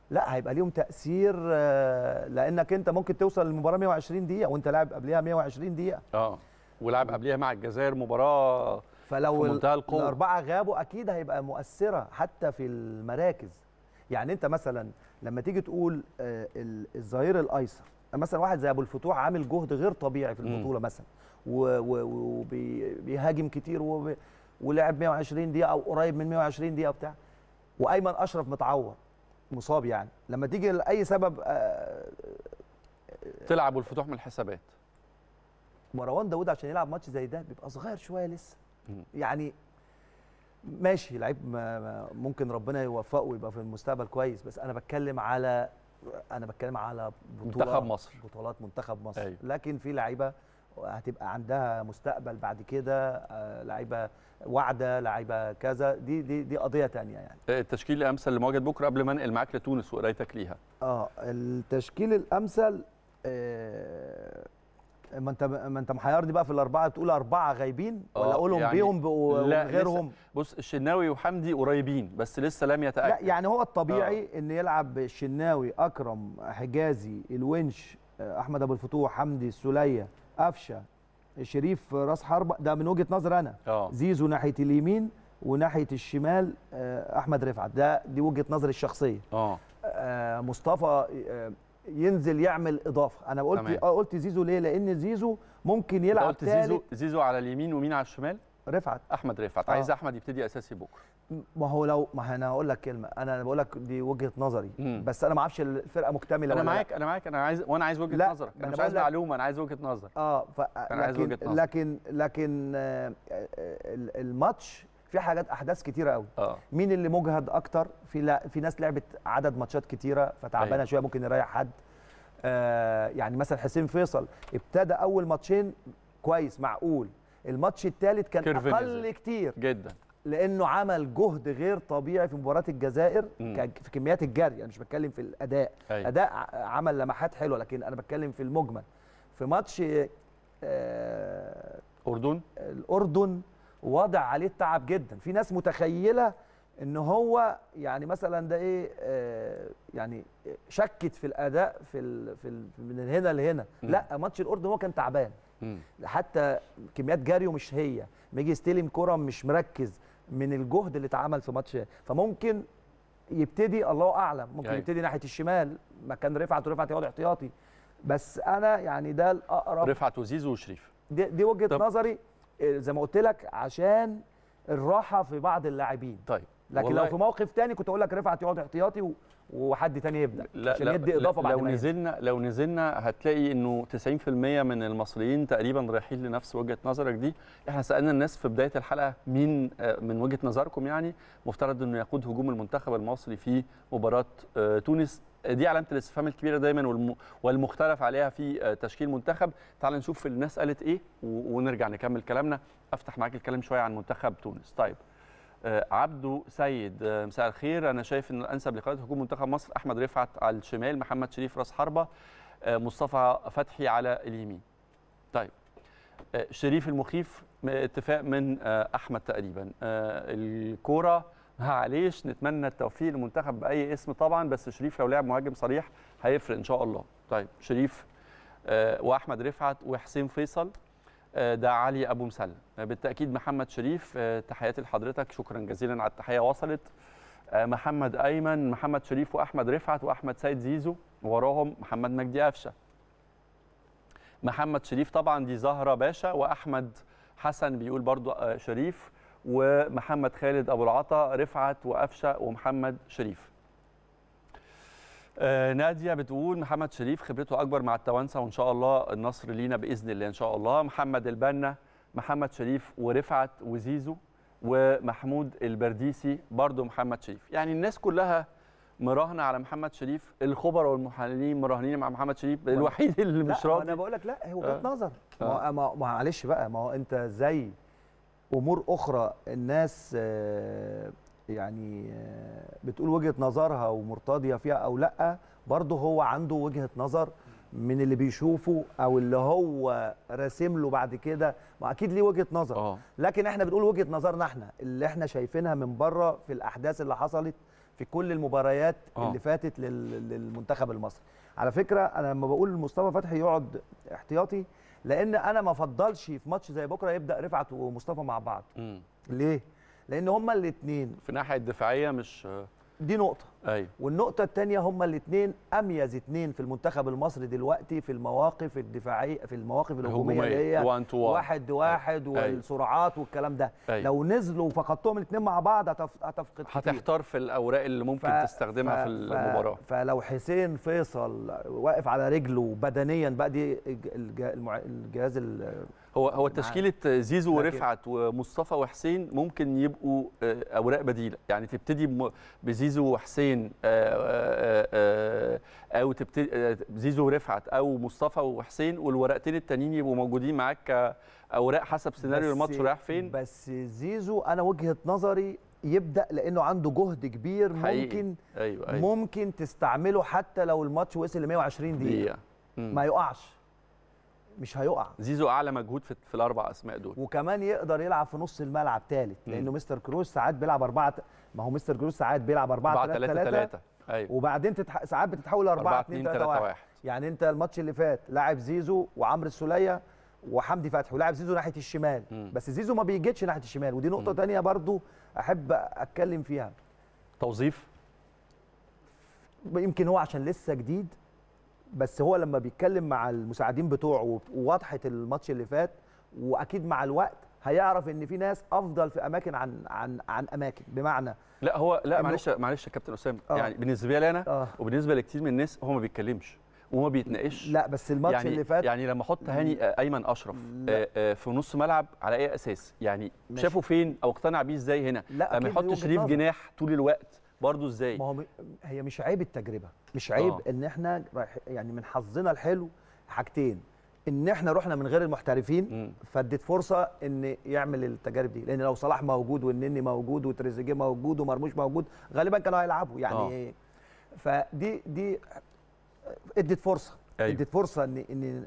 لا هيبقى ليهم تاثير آه، لانك انت ممكن توصل للمباراه 120 دقيقه وانت لاعب قبليها 120 دقيقه اه ولعب قبليها مع الجزائر مباراه فلو في منتهى القوه الاربعه غابوا اكيد هيبقى مؤثره حتى في المراكز يعني انت مثلا لما تيجي تقول آه، الظهير الايسر مثلا واحد زي ابو الفتوح عامل جهد غير طبيعي في البطوله مثلا وبيهاجم كتير ولعب 120 دقيقه او قريب من 120 دقيقه بتاع وايمن اشرف متعور مصاب يعني لما تيجي لاي سبب طلع آه، آه، ابو الفتوح من الحسابات مروان داوود عشان يلعب ماتش زي ده بيبقى صغير شويه لسه يعني ماشي لعيب ممكن ربنا يوفقه ويبقى في المستقبل كويس بس انا بتكلم على انا بتكلم على بطوله منتخب مصر بطولات منتخب مصر أيوه. لكن في لعيبه هتبقى عندها مستقبل بعد كده آه، لعيبه واعده لعيبه كذا دي دي دي قضيه ثانيه يعني آه، التشكيل الامثل لمواجهه بكره قبل ما انقل معاك لتونس وقرايتك ليها اه التشكيل الامثل آه ما انت ما انت محيرني بقى في الاربعه تقول اربعه غايبين ولا آه، اقولهم يعني بيهم وغيرهم بص الشناوي وحمدي قريبين بس لسه لم يتاكد لا يعني هو الطبيعي أوه. ان يلعب الشناوي اكرم حجازي الونش آه، احمد ابو الفتوح حمدي السوليه قفشه شريف راس حربه ده من وجهه نظر انا أوه. زيزو ناحيه اليمين وناحيه الشمال آه، احمد رفعت ده دي وجهه نظري الشخصيه أوه. مصطفى ينزل يعمل اضافه انا قلت آه، قلت زيزو ليه لان زيزو ممكن يلعب قلت زيزو زيزو على اليمين ومين على الشمال رفعت احمد رفعت آه. عايز احمد يبتدي اساسي بكره ما هو لو ما انا هقول لك كلمه انا بقول لك دي وجهه نظري مم. بس انا ما اعرفش الفرقه مكتمله انا معاك انا معاك انا عايز وانا عايز وجهه نظرك انا, أنا مش عايز معلومه انا عايز وجهه نظر اه ف... لكن... عايز وجهه نظر لكن لكن آه... آه، الماتش في حاجات احداث كتيره قوي آه. مين اللي مجهد اكتر في لا في ناس لعبت عدد ماتشات كتيره فتعبانه أيوة. شويه ممكن يريح حد آه يعني مثلا حسين فيصل ابتدى اول ماتشين كويس معقول الماتش الثالث كان اقل كتير جدا لانه عمل جهد غير طبيعي في مباراه الجزائر في كميات الجري انا يعني مش بتكلم في الاداء أيوة. اداء عمل لمحات حلوه لكن انا بتكلم في المجمل في ماتش آه الاردن الاردن وضع عليه التعب جدا في ناس متخيله ان هو يعني مثلا ده ايه آه يعني شكت في الاداء في الـ في الـ من هنا لهنا مم. لا ماتش الاردن هو كان تعبان مم. حتى كميات جاريو مش هي ميجي يستلم كره مش مركز من الجهد اللي اتعمل في ماتش فممكن يبتدي الله اعلم ممكن يعني. يبتدي ناحيه الشمال مكان رفعت ورفعت يقعد احتياطي بس انا يعني ده الاقرب رفعت وزيزو وشريف دي, دي وجهه نظري زي ما قلت لك عشان الراحه في بعض اللاعبين طيب لكن لو في موقف تاني كنت اقول لك رفعت يقعد احتياطي وحد تاني يبدا لا عشان لا يدي اضافه لا بعد لو نزلنا لو نزلنا هتلاقي انه 90% من المصريين تقريبا رايحين لنفس وجهه نظرك دي احنا سالنا الناس في بدايه الحلقه مين آه، من وجهه نظركم يعني مفترض انه يقود هجوم المنتخب المصري في مباراه آه، تونس دي علامه الاستفهام الكبيره دايما والمختلف عليها في آه، تشكيل منتخب تعال نشوف الناس قالت ايه ونرجع نكمل كلامنا افتح معاك الكلام شويه عن منتخب تونس طيب آه، عبدو سيد آه، مساء الخير انا شايف ان الانسب لقياده هجوم منتخب مصر احمد رفعت على الشمال محمد شريف راس حربه مصطفى فتحي على اليمين طيب شريف المخيف اتفاق من احمد تقريبا الكوره معلش نتمنى التوفيق للمنتخب باي اسم طبعا بس شريف لو لعب مهاجم صريح هيفرق ان شاء الله طيب شريف آه، واحمد رفعت وحسين فيصل آه، ده علي ابو مسلم آه، بالتاكيد محمد شريف تحياتي لحضرتك شكرا جزيلا على التحيه وصلت محمد ايمن محمد شريف واحمد رفعت واحمد سيد زيزو وراهم محمد مجدي قفشه محمد شريف طبعا دي زهره باشا واحمد حسن بيقول برضو شريف ومحمد خالد ابو العطا رفعت وقفشه ومحمد شريف آه ناديه بتقول محمد شريف خبرته اكبر مع التوانسه وان شاء الله النصر لينا باذن الله ان شاء الله محمد البنا محمد شريف ورفعت وزيزو ومحمود البرديسي برضو محمد شريف يعني الناس كلها مراهنه على محمد شريف الخبر والمحللين مراهنين مع محمد شريف الوحيد اللي مش راضي انا بقول لك لا آه. آه. هو وجهه نظر معلش بقى ما هو انت زي امور اخرى الناس آه، يعني آه، بتقول وجهه نظرها ومرتضيه فيها او لا برضه هو عنده وجهه نظر من اللي بيشوفه او اللي هو راسم له بعد كده ما اكيد ليه وجهه نظر أوه. لكن احنا بنقول وجهه نظرنا احنا اللي احنا شايفينها من بره في الاحداث اللي حصلت في كل المباريات أوه. اللي فاتت للمنتخب المصري على فكره انا لما بقول مصطفى فتحي يقعد احتياطي لان انا ما افضلش في ماتش زي بكره يبدا رفعت ومصطفى مع بعض م. ليه لان هما الاثنين في ناحيه الدفاعيه مش دي نقطه أيوة. والنقطة الثانية هما الاثنين أميز اثنين في المنتخب المصري دلوقتي في المواقف الدفاعية في المواقف الهجومية اللي هي واحد واحد أي. أيوة. أيوة. والسرعات والكلام ده أيوة. لو نزلوا وفقدتهم الاثنين مع بعض هتفقد هتحتار في الأوراق اللي ممكن ف... تستخدمها ف... في المباراة فلو حسين فيصل واقف على رجله بدنيا بقى دي الج... الج... الجهاز ال... هو هو تشكيله زيزو ورفعت ومصطفى وحسين ممكن يبقوا آه، اوراق بديله يعني تبتدي بزيزو وحسين آه، آه، او تبتدي زيزو ورفعت او مصطفى وحسين والورقتين التانيين يبقوا موجودين معاك اوراق حسب سيناريو الماتش رايح فين بس زيزو انا وجهه نظري يبدا لانه عنده جهد كبير ممكن أيوة أيوة. ممكن تستعمله حتى لو الماتش وصل ل 120 دقيقة. ما يقعش مش هيقع زيزو اعلى مجهود في, في الاربع اسماء دول وكمان يقدر يلعب في نص الملعب ثالث لانه مستر كروز ساعات بيلعب اربعه ما هو مستر كروز ساعات بيلعب اربعه ثلاثه ثلاثه ثلاثه ايوه وبعدين تتح... ساعات بتتحول اثنين ثلاثه واحد. واحد يعني انت الماتش اللي فات لاعب زيزو وعمرو السوليه وحمدي فتحي ولاعب زيزو ناحيه الشمال مم. بس زيزو ما بيجيتش ناحيه الشمال ودي نقطه ثانيه برضو احب اتكلم فيها توظيف يمكن هو عشان لسه جديد بس هو لما بيتكلم مع المساعدين بتوعه ووضحت الماتش اللي فات واكيد مع الوقت هيعرف ان في ناس افضل في اماكن عن عن عن اماكن بمعنى لا هو لا معلش معلش يا كابتن اسامه آه. يعني بالنسبه لي انا آه. وبالنسبه لكتير من الناس هو ما بيتكلمش وما بيتناقش لا بس الماتش يعني اللي فات يعني لما احط هاني آه، ايمن اشرف آآ آآ آه، آه، في نص ملعب على اي اساس يعني شافه فين او اقتنع بيه ازاي هنا لا ما يحطش ريف جناح طول الوقت برضه ازاي ما هو هي مش عيب التجربه مش عيب آه. ان احنا رايح يعني من حظنا الحلو حاجتين ان احنا رحنا من غير المحترفين فاديت فرصه ان يعمل التجارب دي لان لو صلاح موجود والنني موجود وتريزيجيه موجود ومرموش موجود غالبا كانوا هيلعبوا يعني آه. إيه فدي دي اديت فرصه أيوه. اديت فرصه ان ان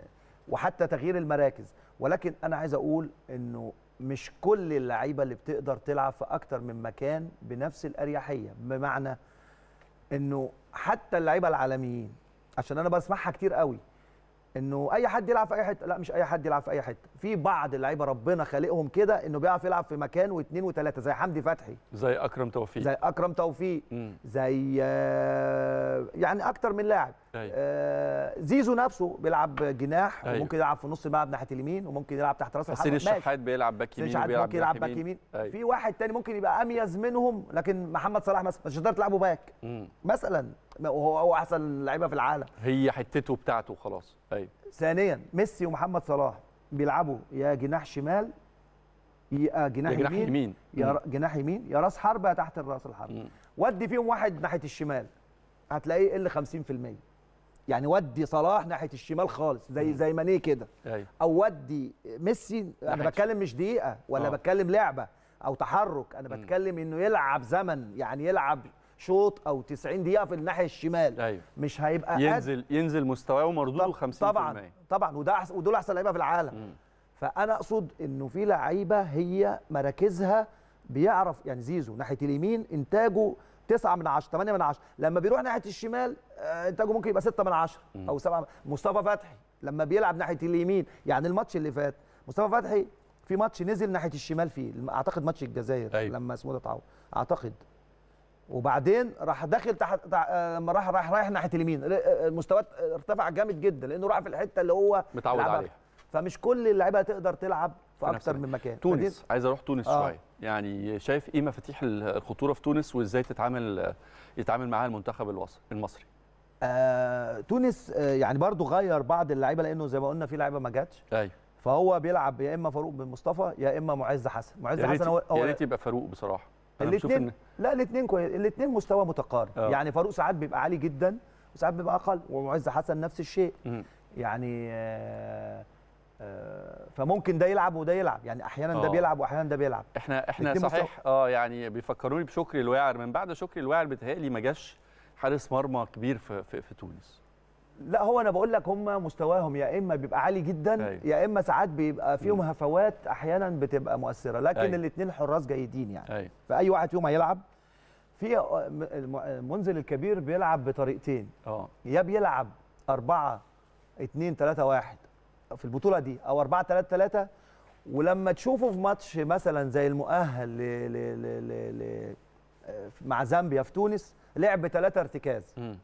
وحتى تغيير المراكز ولكن انا عايز اقول انه مش كل اللعيبه اللي بتقدر تلعب في اكتر من مكان بنفس الاريحيه بمعنى انه حتى اللعيبه العالميين عشان انا بسمعها كتير قوي انه اي حد يلعب في اي حته لا مش اي حد يلعب في اي حته في بعض اللعيبه ربنا خالقهم كده انه بيعرف يلعب في مكان واثنين وثلاثه زي حمدي فتحي زي اكرم توفيق زي اكرم توفيق زي آه، يعني اكتر من لاعب آه زيزو نفسه بيلعب جناح أيوه. وممكن يلعب في نص الملعب ناحيه اليمين وممكن يلعب تحت راس الحارس حسين الشحات بيلعب باك يمين وبيلعب ممكن يلعب باك يمين أيوه. في واحد تاني ممكن يبقى اميز منهم لكن محمد صلاح مثلا مش هتقدر تلعبه باك مثلا وهو هو احسن لعيبه في العالم هي حتته بتاعته خلاص ايوه ثانيا ميسي ومحمد صلاح بيلعبوا يا جناح شمال يا جناح, يا جناح يمين, يمين. يا جناح يمين يا راس حربه يا تحت الراس الحربه ودي فيهم واحد ناحيه الشمال هتلاقيه ال 50% يعني ودي صلاح ناحيه الشمال خالص زي زي مانيه كده أيوة. او ودي ميسي انا بتكلم مش دقيقه ولا أوه. بتكلم لعبه او تحرك انا بتكلم انه يلعب زمن يعني يلعب شوط او 90 دقيقه في الناحيه الشمال أيوة. مش هيبقى ينزل أد... ينزل مستواه ومردوده 50% طبعا طبعا وده أحس... ودول احسن لعيبه في العالم مم. فانا اقصد انه في لعيبه هي مراكزها بيعرف يعني زيزو ناحيه اليمين انتاجه 9 من 10 8 من 10 لما بيروح ناحيه الشمال آه، انتاجه ممكن يبقى 6 من 10 او 7 مصطفى فتحي لما بيلعب ناحيه اليمين يعني الماتش اللي فات مصطفى فتحي في ماتش نزل ناحيه الشمال فيه اعتقد ماتش الجزائر أيوة. لما اسمه ده اتعوض اعتقد وبعدين راح داخل تحت آه، لما راح راح رايح ناحيه اليمين المستوى آه، ارتفع جامد جدا لانه راح في الحته اللي هو متعود عليها فمش كل اللعيبه تقدر تلعب في اكثر من مكان تونس عايز اروح تونس آه. شويه يعني شايف ايه مفاتيح الخطوره في تونس وازاي تتعامل يتعامل معاها المنتخب المصري آه، تونس آه، يعني برضو غير بعض اللعيبه لانه زي ما قلنا في لعيبه ما جاتش ايوه فهو بيلعب يا اما فاروق بن مصطفى يا اما معز حسن معز حسن هو يا ريت يبقى فاروق بصراحه الاثنين لا الاثنين كويس الاثنين مستوى متقارب أوه. يعني فاروق ساعات بيبقى عالي جدا وساعات بيبقى اقل ومعز حسن نفس الشيء م. يعني آه آه، فممكن ده يلعب وده يلعب يعني احيانا ده آه. بيلعب واحيانا ده بيلعب احنا احنا صحيح اه يعني بيفكروني بشكري الواعر من بعد شكري الواعر بيتهيألي ما جاش حارس مرمى كبير في, في, في تونس لا هو انا بقول لك هم مستواهم يا اما بيبقى عالي جدا أي. يا اما ساعات بيبقى فيهم هفوات احيانا بتبقى مؤثره لكن الاثنين حراس جيدين يعني أي. فاي واحد فيهم هيلعب في آه، منزل الكبير بيلعب بطريقتين اه يا بيلعب 4 2 3 1 في البطوله دي او 4 3 3 ولما تشوفه في ماتش مثلا زي المؤهل ل... ل... ل... ل... ل... مع زامبيا في تونس لعب ثلاثه ارتكاز م.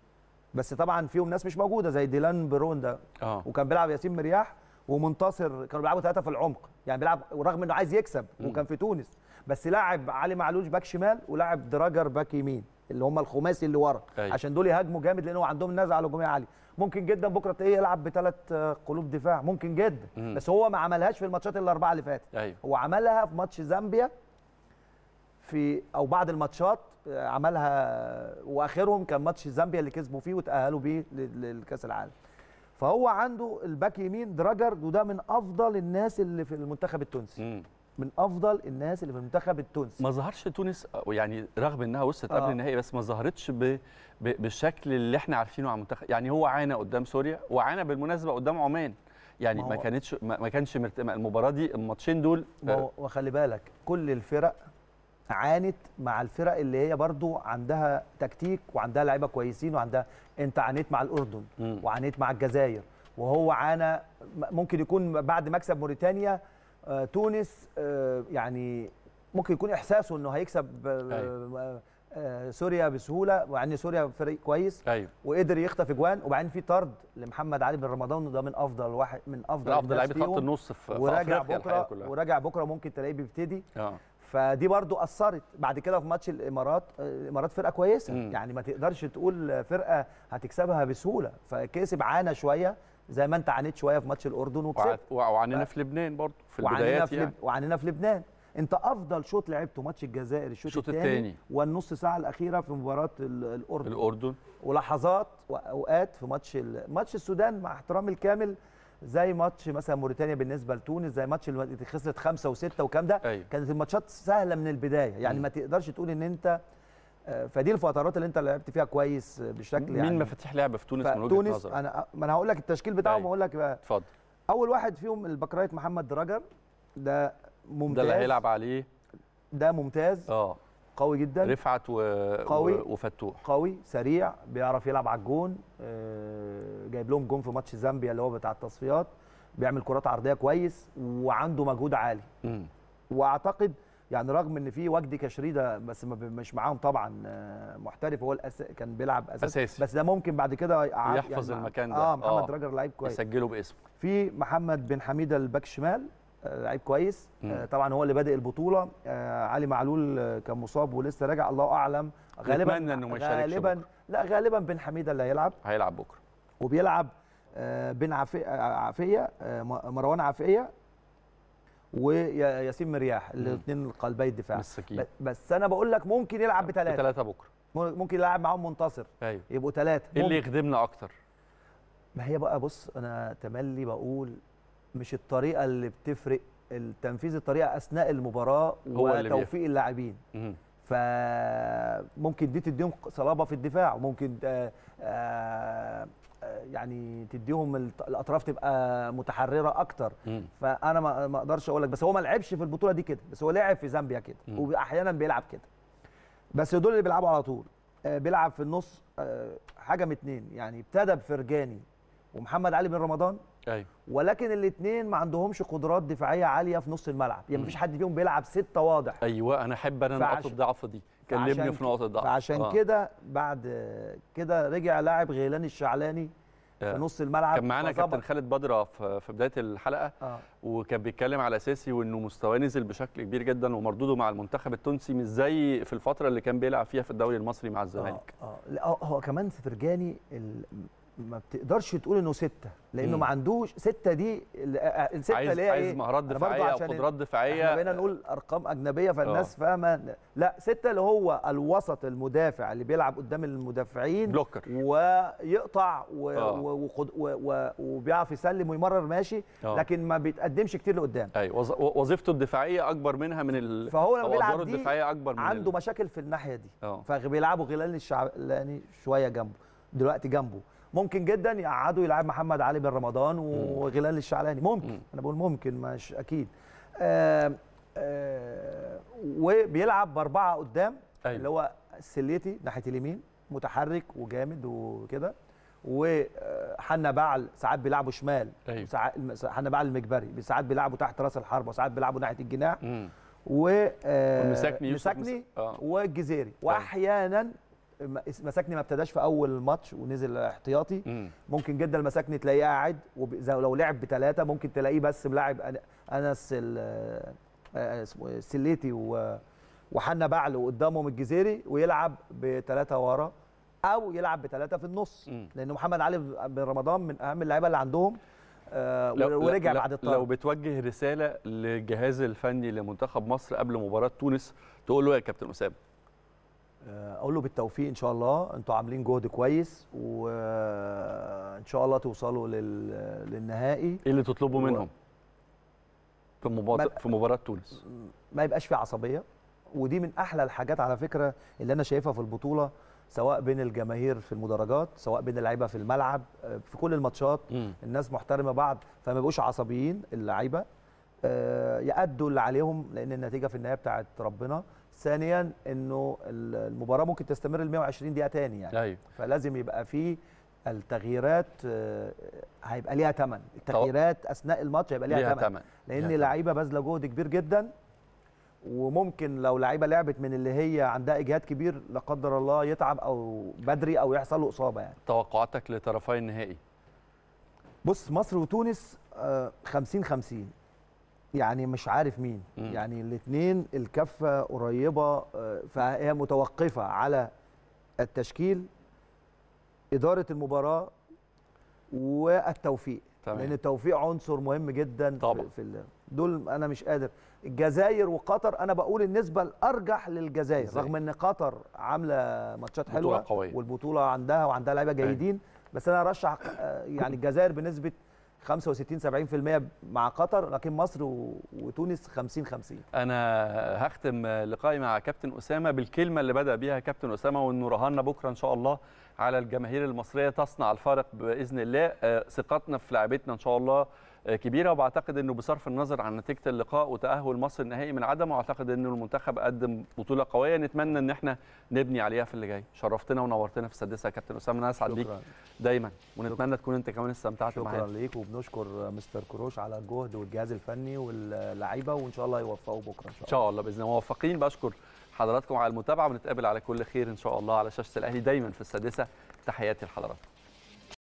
بس طبعا فيهم ناس مش موجوده زي ديلان برون ده آه. وكان بيلعب ياسين مرياح ومنتصر كانوا بيلعبوا ثلاثه في العمق يعني بيلعب ورغم انه عايز يكسب م. وكان في تونس بس لاعب علي معلول باك شمال ولاعب دراجر باك يمين اللي هم الخماسي اللي ورا أيوة. عشان دول يهاجموا جامد لان هو عندهم نزعه هجوميه عاليه ممكن جدا بكره تلاقيه يلعب بثلاث آه، قلوب دفاع ممكن جدا مم. بس هو ما عملهاش في الماتشات الاربعه اللي فاتت أيوة. هو عملها في ماتش زامبيا في او بعض الماتشات آه، عملها آه، واخرهم كان ماتش زامبيا اللي كسبوا فيه وتاهلوا بيه للكاس العالم فهو عنده الباك يمين دراجر وده من افضل الناس اللي في المنتخب التونسي مم. من افضل الناس اللي في المنتخب التونسي ما ظهرش تونس يعني رغم انها وصلت آه. قبل النهائي بس ما ظهرتش ب... ب... بالشكل اللي احنا عارفينه على المنتخب يعني هو عانى قدام سوريا وعانى بالمناسبه قدام عمان يعني ما, ما كانتش ما كانش مرت... المباراه دي الماتشين دول ما هو... وخلي بالك كل الفرق عانت مع الفرق اللي هي برضو عندها تكتيك وعندها لعيبه كويسين وعندها انت عانيت مع الاردن م. وعانيت مع الجزائر وهو عانى ممكن يكون بعد مكسب موريتانيا آه، تونس آه، يعني ممكن يكون احساسه انه هيكسب آه، أيوه. سوريا بسهوله وعن سوريا فريق كويس أيوة. وقدر يخطف اجوان وبعدين في طرد لمحمد علي بن رمضان وده من افضل واحد من افضل افضل لعيبه خط النص في وراجع بكره وراجع بكره ممكن تلاقيه بيبتدي آه. فدي برضو اثرت بعد كده في ماتش الامارات الامارات فرقه كويسه م. يعني ما تقدرش تقول فرقه هتكسبها بسهوله فكسب عانى شويه زي ما انت عانيت شويه في ماتش الاردن وكسبت وعانينا في لبنان برضه في البدايات يعني وعانينا في لبنان انت افضل شوط لعبته ماتش الجزائر الشوط الثاني والنص ساعه الاخيره في مباراه الاردن الاردن ولحظات واوقات في ماتش ماتش السودان مع احترامي الكامل زي ماتش مثلا موريتانيا بالنسبه لتونس زي ماتش اللي خسرت خمسه وسته والكلام ده أيوه. كانت الماتشات سهله من البدايه يعني م. ما تقدرش تقول ان انت فدي الفترات اللي انت لعبت فيها كويس بشكل مين يعني مين مفاتيح لعب في تونس من وجهه نظرك؟ انا ما انا هقول لك التشكيل بتاعهم هقول لك اتفضل اول واحد فيهم البكرايت محمد رجر ده ممتاز ده اللي هيلعب عليه ده ممتاز اه قوي جدا رفعت و... قوي وفتوح قوي سريع بيعرف يلعب على الجون آه، جايب لهم جون في ماتش زامبيا اللي هو بتاع التصفيات بيعمل كرات عرضيه كويس وعنده مجهود عالي م. واعتقد يعني رغم ان في وجدي كشريده بس مش معاهم طبعا آه، محترف هو الأس... كان بيلعب اساسي بس ده ممكن بعد كده يحفظ يعني المكان ده اه محمد آه. رجر لعيب كويس يسجله باسمه في محمد بن حميده الباك شمال آه، لعيب كويس مم. آه، طبعا هو اللي بادئ البطوله علي معلول كان مصاب ولسه راجع الله اعلم غالبا انه ما يشاركش غالبا بكرة. لا غالبا بن حميده اللي هيلعب هيلعب بكره وبيلعب بن عفيه مروان عفيه وياسين مرياح الاثنين قلبي الدفاع مسكين. بس انا بقول لك ممكن يلعب بثلاثه بثلاثه بكره ممكن يلعب معاهم منتصر أيوه. يبقوا ثلاثه ايه اللي يخدمنا اكتر ما هي بقى بص انا تملي بقول مش الطريقه اللي بتفرق التنفيذ الطريقه اثناء المباراه هو وتوفيق اللاعبين فممكن دي تديهم صلابه في الدفاع وممكن آآ آه، آآ آه، يعني تديهم الاطراف تبقى متحرره اكتر مم. فانا ما اقدرش اقول لك بس هو ما لعبش في البطوله دي كده بس هو لعب في زامبيا كده واحيانا بيلعب كده بس دول اللي بيلعبوا على طول آه، بيلعب في النص حاجه من اتنين يعني ابتدى بفرجاني ومحمد علي بن رمضان أيوة. ولكن الاثنين ما عندهمش قدرات دفاعيه عاليه في نص الملعب يعني مفيش حد فيهم بيلعب سته واضح ايوه انا احب انا نقطه الضعف دي كلمني في نقطه الضعف فعشان آه. كده بعد كده رجع لاعب غيلاني الشعلاني في آه. نص الملعب كان معانا كابتن خالد بدره في بدايه الحلقه آه. وكان بيتكلم على سيسي وانه مستواه نزل بشكل كبير جدا ومردوده مع المنتخب التونسي مش زي في الفتره اللي كان بيلعب فيها في الدوري المصري مع الزمالك اه, آه. لا هو كمان سفرجاني ما بتقدرش تقول انه سته لانه مم. ما عندوش سته دي السته آه، آه، عايز اللي هي عايز إيه؟ مهارات دفاعيه او قدرات دفاعيه احنا بقينا نقول ارقام اجنبيه فالناس آه. فاهمه لا سته اللي هو الوسط المدافع اللي بيلعب قدام المدافعين بلوكر ويقطع و... و... و... وبيعرف يسلم ويمرر ماشي أوه. لكن ما بيتقدمش كتير لقدام ايوه وز... وظيفته الدفاعيه اكبر منها من ال... فهو لما بيلعب الدفاعيه اكبر من عنده ال... مشاكل في الناحيه دي فبيلعبوا غلال الشعب يعني شويه جنبه دلوقتي جنبه ممكن جدا يقعدوا يلعب محمد علي بن رمضان وغلال الشعلاني ممكن انا بقول ممكن مش اكيد آآ آه، آآ آه، وبيلعب باربعه قدام أيوة. اللي هو سليتي ناحيه اليمين متحرك وجامد وكده وحنا بعل ساعات بيلعبوا شمال أيوة. حنا بعل المجبري ساعات بيلعبوا تحت راس الحربه وساعات بيلعبوا ناحيه الجناح و آه، مسكني مساكني آه. والجزيري طيب. واحيانا مساكني ما ابتداش في اول ماتش ونزل احتياطي مم. ممكن جدا مسكني تلاقيه قاعد ولو لعب بثلاثه ممكن تلاقيه بس ملاعب انس آه، آه، سليتي إيه، وحنا بعل قدامهم الجزيري ويلعب بثلاثه ورا او يلعب بثلاثه في النص مم. لان محمد علي بن رمضان من اهم اللعيبه اللي عندهم آه ورجع بعد الطرد لو بتوجه رساله للجهاز الفني لمنتخب مصر قبل مباراه تونس تقول له يا كابتن اسامه آه، اقول له بالتوفيق ان شاء الله انتوا عاملين جهد كويس وان شاء الله توصلوا لل... للنهائي ايه اللي تطلبه و... منهم في مباراه ما... في مباراه تونس ما يبقاش في عصبيه ودي من احلى الحاجات على فكره اللي انا شايفها في البطوله سواء بين الجماهير في المدرجات سواء بين اللعيبه في الملعب آه، في كل الماتشات الناس محترمه بعض فما يبقوش عصبيين اللعيبه آه، يأدوا اللي عليهم لان النتيجه في النهايه بتاعت ربنا ثانيا انه المباراه ممكن تستمر ال 120 دقيقه ثاني يعني أيوه. فلازم يبقى في التغييرات آه، هيبقى ليها ثمن التغييرات اثناء الماتش هيبقى ليها ثمن لان اللعيبه باذله جهد كبير جدا وممكن لو لعيبه لعبت من اللي هي عندها اجهاد كبير لا قدر الله يتعب او بدري او يحصل له اصابه يعني توقعاتك لطرفي النهائي بص مصر وتونس 50 آه، 50 يعني مش عارف مين مم. يعني الاثنين الكفه قريبه آه، فهي متوقفه على التشكيل اداره المباراه والتوفيق تمام. لان التوفيق عنصر مهم جدا طبعا. في دول انا مش قادر الجزائر وقطر انا بقول النسبه الارجح للجزائر زي. رغم ان قطر عامله ماتشات حلوه قوية. والبطوله عندها وعندها لعيبه أيوة. جيدين أي. بس انا ارشح آه، يعني الجزائر بنسبه 65 70% مع قطر لكن مصر وتونس 50 50 انا هختم لقائي مع كابتن اسامه بالكلمه اللي بدا بيها كابتن اسامه وانه رهاننا بكره ان شاء الله على الجماهير المصريه تصنع الفارق باذن الله آه، ثقتنا في لعبتنا ان شاء الله كبيره وبعتقد انه بصرف النظر عن نتيجه اللقاء وتاهل مصر النهائي من عدمه اعتقد انه المنتخب قدم بطوله قويه نتمنى ان احنا نبني عليها في اللي جاي شرفتنا ونورتنا في السادسه يا كابتن اسامه انا اسعد بيك دايما ونتمنى تكون انت كمان استمتعت معانا شكرا ليك وبنشكر مستر كروش على الجهد والجهاز الفني واللعيبه وان شاء الله يوفقوا بكره ان شاء الله ان شاء الله باذن الله موفقين بشكر حضراتكم على المتابعه ونتقابل على كل خير ان شاء الله على شاشه الاهلي دايما في السادسه تحياتي لحضراتكم